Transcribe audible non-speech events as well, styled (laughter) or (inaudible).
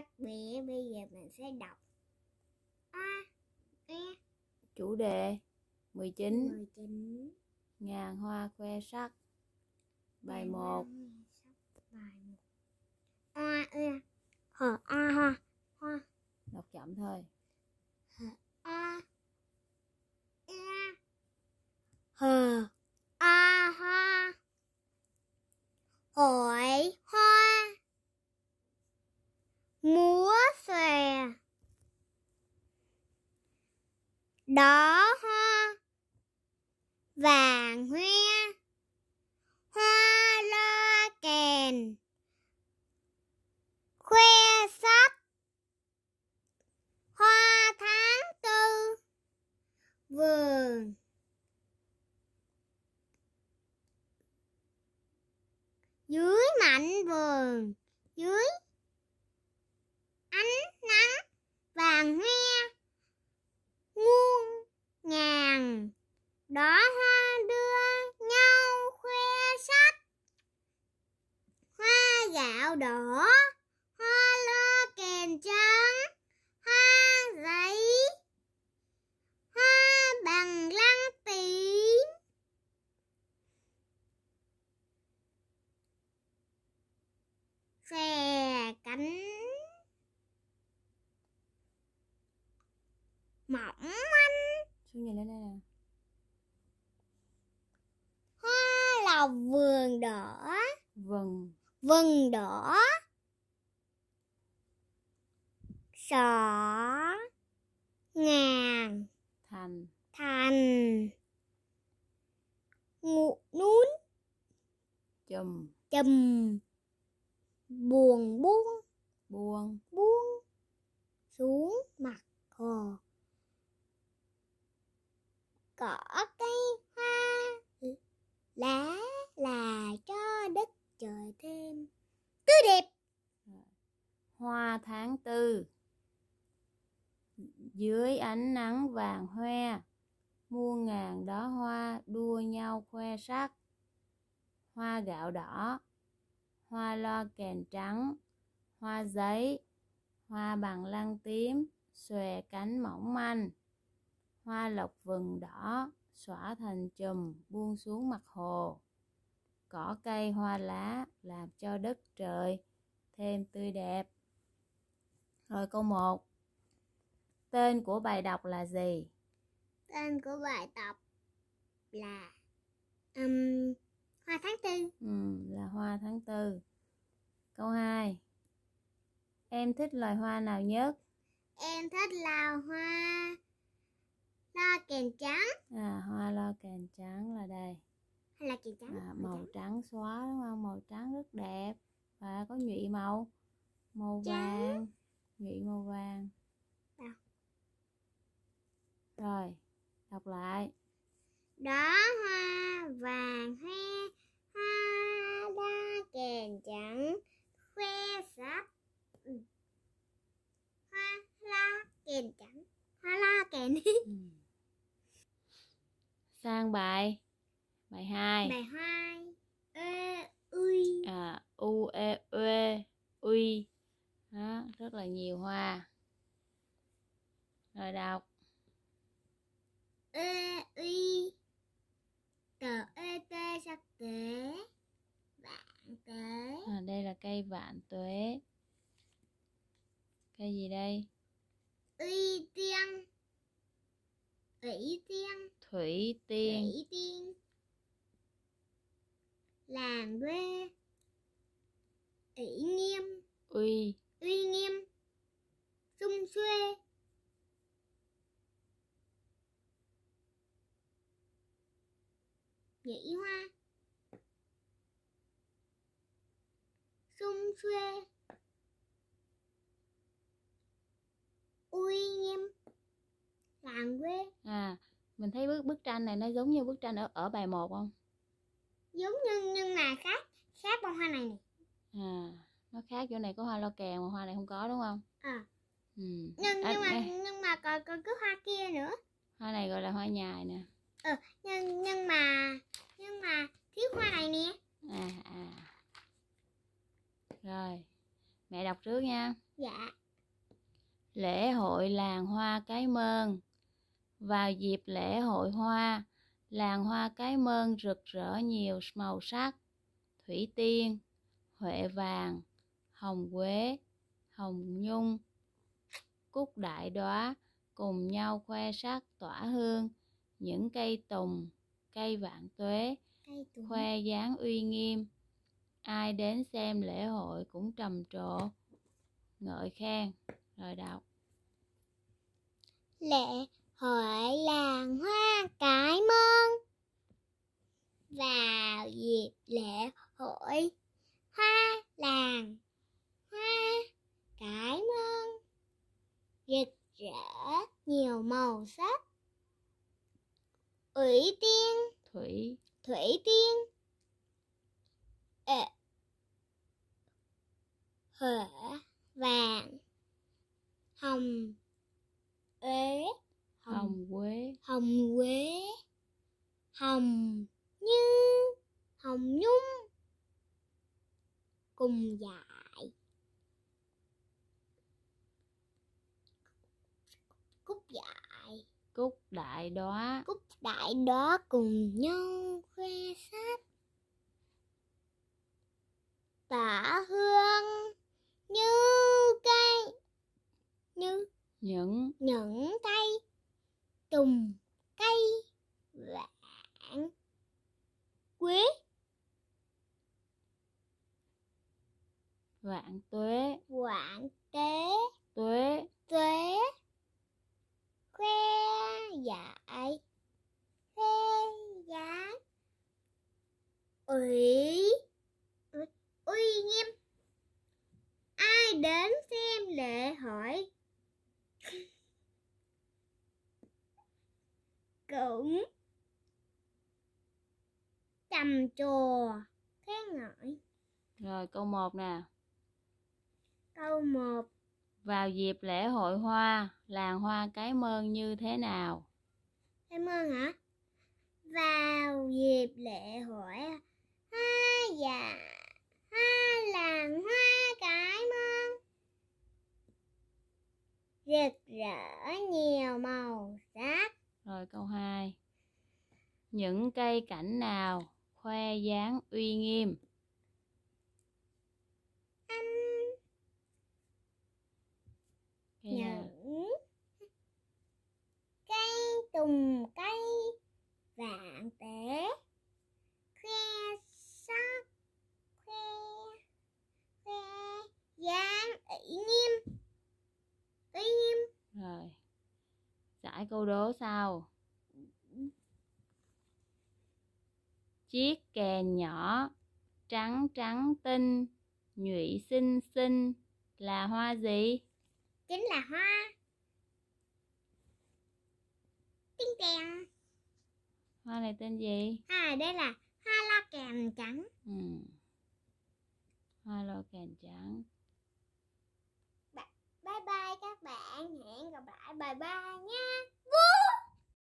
các bé bây giờ mình sẽ đọc a e chủ đề 19 19 ngàn hoa khoe sắc bài 1 bài 1 a e. hoa hoa đọc chậm thôi hờ đó hoa vàng huyên đọc vườn đỏ vườn vườn đỏ sỏ ngàn thành thành ngụ nún chùm chùm buồn buông buông buông xuống mặt hồ cỏ cây hoa lá dưới ánh nắng vàng hoe muôn ngàn đó hoa đua nhau khoe sắc hoa gạo đỏ hoa lo kèn trắng hoa giấy hoa bằng lăng tím xòe cánh mỏng manh hoa lộc vừng đỏ xõa thành chùm buông xuống mặt hồ cỏ cây hoa lá làm cho đất trời thêm tươi đẹp rồi câu 1 Tên của bài đọc là gì? Tên của bài đọc là um, Hoa tháng tư. Ừ, là hoa tháng tư. Câu 2. Em thích loài hoa nào nhất? Em thích là hoa lo kèn trắng. À, hoa lo kèn trắng là đây. Hay là kèn trắng? À, màu trắng. trắng xóa đúng không? Màu trắng rất đẹp và có nhụy màu màu trắng. vàng, nhụy màu vàng. Rồi, đọc lại. Đó hoa vàng hoe hoa đa kèn trắng khoe sắc ừ. hoa la kèn trắng hoa la kèn (laughs) ừ. sang bài bài hai bài hai ê ui à u e ê uy đó, rất là nhiều hoa rồi đọc ê uy tờ ê tê sắc tế vạn tế à, đây là cây vạn tuế cây gì đây uy tiên thủy tiên thủy tiên thủy tiên làng quê ủy nghiêm uy uy nghiêm sung xuê nhĩ hoa sung xuê uy nghiêm làng quê à mình thấy bức bức tranh này nó giống như bức tranh ở ở bài 1 không giống nhưng nhưng mà khác khác bông hoa này nè à nó khác chỗ này có hoa lo kèn mà hoa này không có đúng không à ừ. nhưng à, nhưng mà đây. nhưng mà còn còn cái hoa kia nữa hoa này gọi là hoa nhài nè ừ, nhưng nhưng mà hoa thiếu hoa này nè à, à. rồi mẹ đọc trước nha dạ lễ hội làng hoa cái mơn vào dịp lễ hội hoa làng hoa cái mơn rực rỡ nhiều màu sắc thủy tiên huệ vàng hồng quế hồng nhung cúc đại đóa cùng nhau khoe sắc tỏa hương những cây tùng cây vạn tuế khoe dáng uy nghiêm ai đến xem lễ hội cũng trầm trồ ngợi khen rồi đọc lễ hội làng hoa cải mơn vào dịp lễ hội hoa làng hoa cải mơn rực rỡ nhiều màu sắc ủy tiên thủy Thủy Tiên Ế Hở Vàng Hồng Ế Hồng, quế Hồng quế Hồng Như Hồng Nhung Cùng dạy, Cúc dạy, Cúc đại đóa Cúc đại đó cùng nhau khoe sắc tả hương như cây như những những cây tùng cây vạn quế vạn tuế vạn tế tuế đến xem lễ hội cũng trầm trồ thế ngợi rồi câu 1 nè câu 1 vào dịp lễ hội hoa làng hoa cái mơn như thế nào cái mơn hả vào dịp lễ hội hoa dạ hoa làng hoa cái mơn rực rỡ nhiều màu sắc. Rồi câu 2. Những cây cảnh nào khoe dáng uy nghiêm? giải câu đố sau chiếc kèn nhỏ trắng trắng tinh nhụy xinh xinh là hoa gì chính là hoa tiếng kèn hoa này tên gì à đây là hoa lo kèn trắng ừ. hoa lo kèn trắng Bye bye các bạn, hẹn gặp lại, bye bye nha. Vui!